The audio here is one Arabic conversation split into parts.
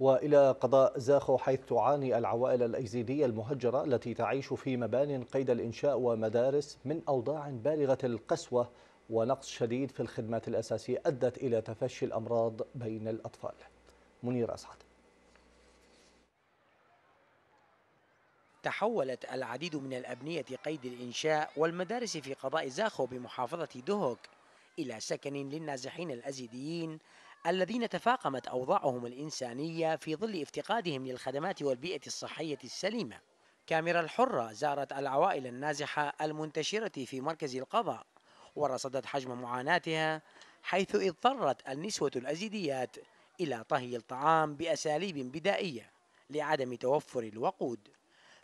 وإلى قضاء زاخو حيث تعاني العوائل الأيزيدية المهجرة التي تعيش في مبان قيد الإنشاء ومدارس من أوضاع بالغة القسوة ونقص شديد في الخدمات الأساسية أدت إلى تفشي الأمراض بين الأطفال منير أسعد تحولت العديد من الأبنية قيد الإنشاء والمدارس في قضاء زاخو بمحافظة دهوك إلى سكن للنازحين الأزيديين الذين تفاقمت أوضاعهم الإنسانية في ظل افتقادهم للخدمات والبيئة الصحية السليمة كاميرا الحرة زارت العوائل النازحة المنتشرة في مركز القضاء ورصدت حجم معاناتها حيث اضطرت النسوة الأزيديات إلى طهي الطعام بأساليب بدائية لعدم توفر الوقود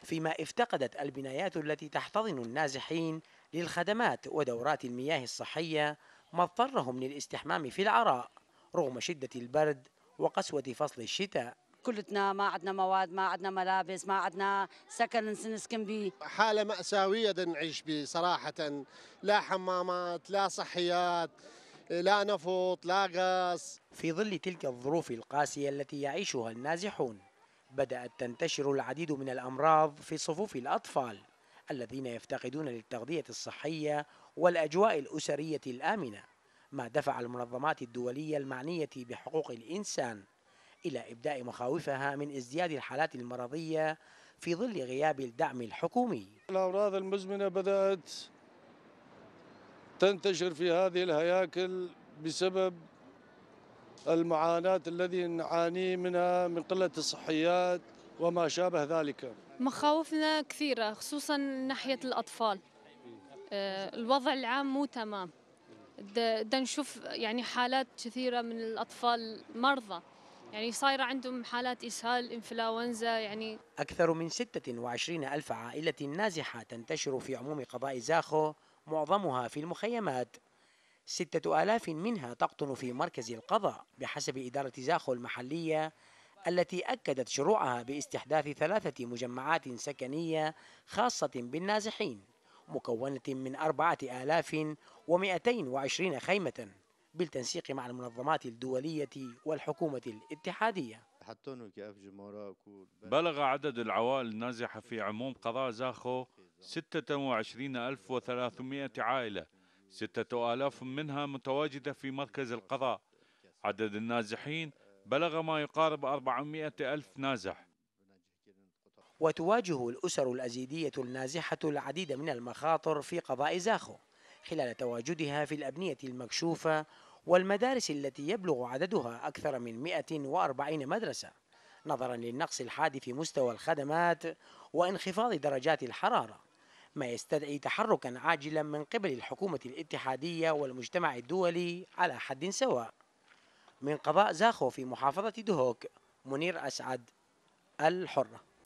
فيما افتقدت البنايات التي تحتضن النازحين للخدمات ودورات المياه الصحية ما اضطرهم للاستحمام في العراء رغم شدة البرد وقسوة فصل الشتاء كلتنا ما عندنا مواد ما عندنا ملابس ما عندنا سكن نسكن به حالة مأساوية نعيش به صراحة لا حمامات لا صحيات لا نفط لا غاز في ظل تلك الظروف القاسية التي يعيشها النازحون بدأت تنتشر العديد من الأمراض في صفوف الأطفال الذين يفتقدون للتغذية الصحية والأجواء الأسرية الآمنة ما دفع المنظمات الدولية المعنية بحقوق الإنسان إلى إبداء مخاوفها من ازدياد الحالات المرضية في ظل غياب الدعم الحكومي الأمراض المزمنة بدأت تنتشر في هذه الهياكل بسبب المعاناة الذي نعاني منها من قلة الصحيات وما شابه ذلك مخاوفنا كثيرة خصوصا ناحية الأطفال آه، الوضع العام مو تمام دا نشوف يعني حالات كثيرة من الأطفال مرضى يعني صايرة عندهم حالات إسهال إنفلونزا يعني أكثر من 26 ألف عائلة نازحة تنتشر في عموم قضاء زاخو معظمها في المخيمات ستة آلاف منها تقطن في مركز القضاء بحسب إدارة زاخو المحلية التي أكدت شروعها باستحداث ثلاثة مجمعات سكنية خاصة بالنازحين مكونة من 4220 خيمة بالتنسيق مع المنظمات الدولية والحكومة الاتحادية بلغ عدد العوائل النازحة في عموم قضاء زاخو 26300 عائلة 6000 منها متواجدة في مركز القضاء عدد النازحين بلغ ما يقارب 400 ألف نازح وتواجه الأسر الأزيدية النازحة العديد من المخاطر في قضاء زاخو خلال تواجدها في الأبنية المكشوفة والمدارس التي يبلغ عددها أكثر من 140 مدرسة نظرا للنقص الحاد في مستوى الخدمات وانخفاض درجات الحرارة ما يستدعي تحركا عاجلا من قبل الحكومة الاتحادية والمجتمع الدولي على حد سواء من قضاء زاخو في محافظة دهوك منير أسعد الحرة